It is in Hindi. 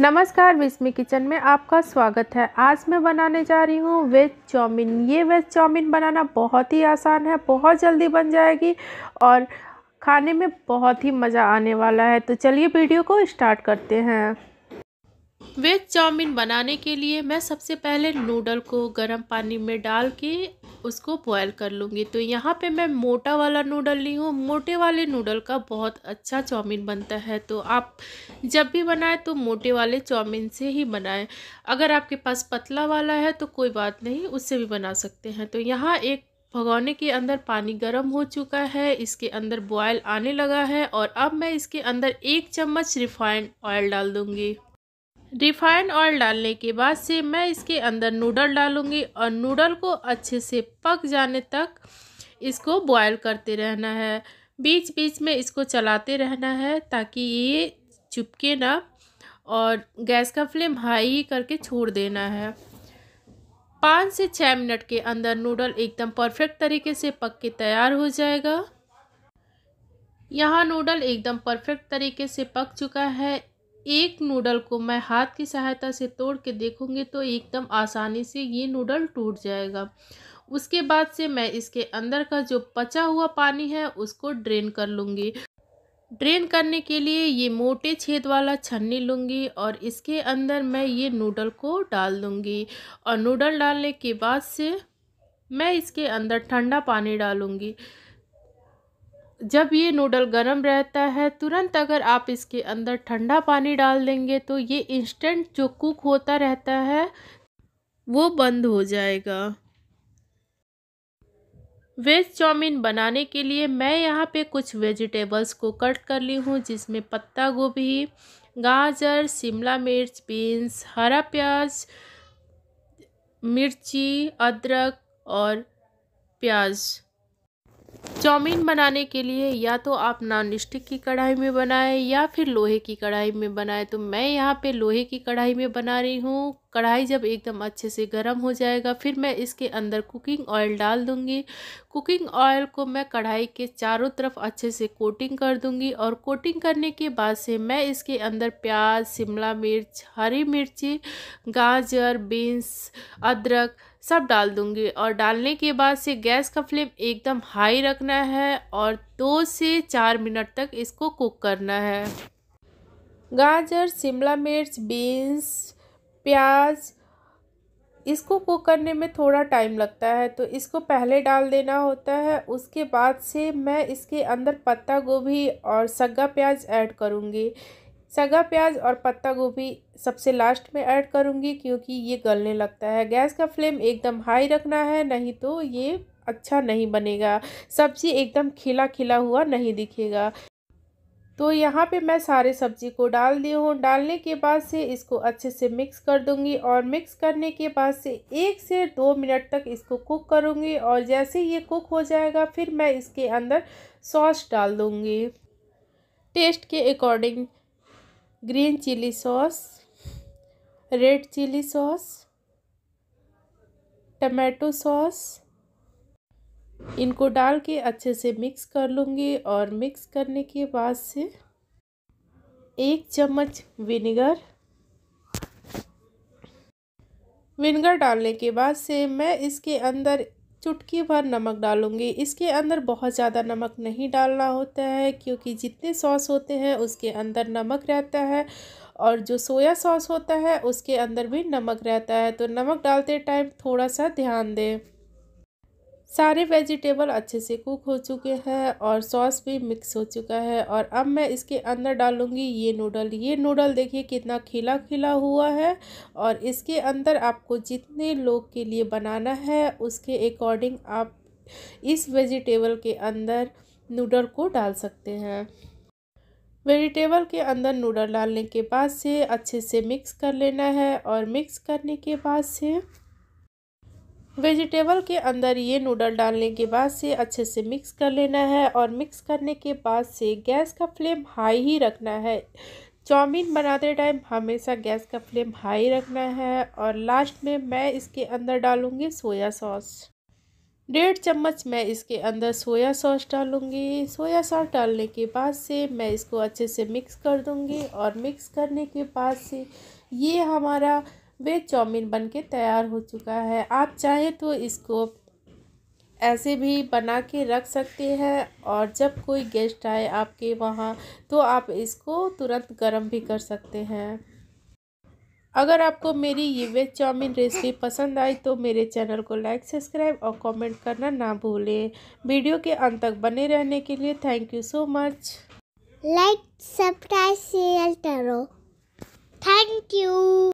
नमस्कार विस्मी किचन में आपका स्वागत है आज मैं बनाने जा रही हूँ वेज चाउमीन ये वेज चाउमीन बनाना बहुत ही आसान है बहुत जल्दी बन जाएगी और खाने में बहुत ही मज़ा आने वाला है तो चलिए वीडियो को स्टार्ट करते हैं वेज चाउमीन बनाने के लिए मैं सबसे पहले नूडल को गर्म पानी में डाल के उसको बॉयल कर लूँगी तो यहाँ पे मैं मोटा वाला नूडल ली हूँ मोटे वाले नूडल का बहुत अच्छा चाउमीन बनता है तो आप जब भी बनाएं तो मोटे वाले चाउमीन से ही बनाएं अगर आपके पास पतला वाला है तो कोई बात नहीं उससे भी बना सकते हैं तो यहाँ एक भगोने के अंदर पानी गर्म हो चुका है इसके अंदर बॉयल आने लगा है और अब मैं इसके अंदर एक चम्मच रिफाइंड ऑयल डाल दूँगी रिफाइंड ऑयल डालने के बाद से मैं इसके अंदर नूडल डालूँगी और नूडल को अच्छे से पक जाने तक इसको बॉयल करते रहना है बीच बीच में इसको चलाते रहना है ताकि ये चुपके ना और गैस का फ्लेम हाई ही करके छोड़ देना है पाँच से छः मिनट के अंदर नूडल एकदम परफेक्ट तरीके से पक के तैयार हो जाएगा यहाँ नूडल एकदम परफेक्ट तरीके से पक चुका है एक नूडल को मैं हाथ की सहायता से तोड़ के देखूँगी तो एकदम आसानी से ये नूडल टूट जाएगा उसके बाद से मैं इसके अंदर का जो पचा हुआ पानी है उसको ड्रेन कर लूँगी ड्रेन करने के लिए ये मोटे छेद वाला छन्नी लूँगी और इसके अंदर मैं ये नूडल को डाल दूँगी और नूडल डालने के बाद से मैं इसके अंदर ठंडा पानी डालूँगी जब ये नूडल गर्म रहता है तुरंत अगर आप इसके अंदर ठंडा पानी डाल देंगे तो ये इंस्टेंट जो कुक होता रहता है वो बंद हो जाएगा वेज चाउमीन बनाने के लिए मैं यहाँ पे कुछ वेजिटेबल्स को कट कर ली हूँ जिसमें पत्ता गोभी गाजर शिमला मिर्च बीन्स हरा प्याज मिर्ची अदरक और प्याज चाउमीन बनाने के लिए या तो आप नॉन स्टिक की कढ़ाई में बनाएं या फिर लोहे की कढ़ाई में बनाएं तो मैं यहाँ पे लोहे की कढ़ाई में बना रही हूँ कढ़ाई जब एकदम अच्छे से गर्म हो जाएगा फिर मैं इसके अंदर कुकिंग ऑयल डाल दूँगी कुकिंग ऑयल को मैं कढ़ाई के चारों तरफ अच्छे से कोटिंग कर दूँगी और कोटिंग करने के बाद से मैं इसके अंदर प्याज शिमला मिर्च हरी मिर्ची गाजर बीन्स अदरक सब डाल दूंगी और डालने के बाद से गैस का फ्लेम एकदम हाई रखना है और दो से चार मिनट तक इसको कुक करना है गाजर शिमला मिर्च बीन्स प्याज इसको कुक करने में थोड़ा टाइम लगता है तो इसको पहले डाल देना होता है उसके बाद से मैं इसके अंदर पत्ता गोभी और सग्गा प्याज ऐड करूँगी सगा प्याज और पत्ता गोभी सबसे लास्ट में ऐड करूँगी क्योंकि ये गलने लगता है गैस का फ्लेम एकदम हाई रखना है नहीं तो ये अच्छा नहीं बनेगा सब्ज़ी एकदम खिला खिला हुआ नहीं दिखेगा तो यहाँ पे मैं सारे सब्ज़ी को डाल दी हूँ डालने के बाद से इसको अच्छे से मिक्स कर दूँगी और मिक्स करने के बाद से एक से दो मिनट तक इसको कुक करूँगी और जैसे ये कुक हो जाएगा फिर मैं इसके अंदर सॉस डाल दूँगी टेस्ट के according green chilli sauce red chilli sauce tomato sauce इनको डाल के अच्छे से मिक्स कर लूँगी और मिक्स करने के बाद से एक चम्मच विनेगर विनेगर डालने के बाद से मैं इसके अंदर चुटकी भर नमक डालूंगी इसके अंदर बहुत ज़्यादा नमक नहीं डालना होता है क्योंकि जितने सॉस होते हैं उसके अंदर नमक रहता है और जो सोया सॉस होता है उसके अंदर भी नमक रहता है तो नमक डालते टाइम थोड़ा सा ध्यान दें सारे वेजिटेबल अच्छे से कुक हो चुके हैं और सॉस भी मिक्स हो चुका है और अब मैं इसके अंदर डालूँगी ये नूडल ये नूडल देखिए कितना खिला खिला हुआ है और इसके अंदर आपको जितने लोग के लिए बनाना है उसके अकॉर्डिंग आप इस वेजिटेबल के अंदर नूडल को डाल सकते हैं वेजिटेबल के अंदर नूडल डालने के बाद से अच्छे से मिक्स कर लेना है और मिक्स करने के बाद से वेजिटेबल के अंदर ये नूडल डालने के बाद से अच्छे से मिक्स कर लेना है और मिक्स करने के बाद से गैस का फ्लेम हाई ही रखना है चाउमीन बनाते टाइम हमेशा गैस का फ्लेम हाई रखना है और लास्ट में मैं इसके अंदर डालूँगी सोया सॉस डेढ़ चम्मच मैं इसके अंदर सोया सॉस डालूँगी सोया सॉस डालने के बाद से मैं इसको अच्छे से मिक्स कर दूँगी और मिक्स करने के बाद से ये हमारा वेज चाउमीन बन के तैयार हो चुका है आप चाहें तो इसको ऐसे भी बना के रख सकते हैं और जब कोई गेस्ट आए आपके वहाँ तो आप इसको तुरंत गर्म भी कर सकते हैं अगर आपको मेरी ये वेज चाउमीन रेसिपी पसंद आई तो मेरे चैनल को लाइक सब्सक्राइब और कमेंट करना ना भूलें वीडियो के अंत तक बने रहने के लिए thank you so much like subscribe share करो थैंक यू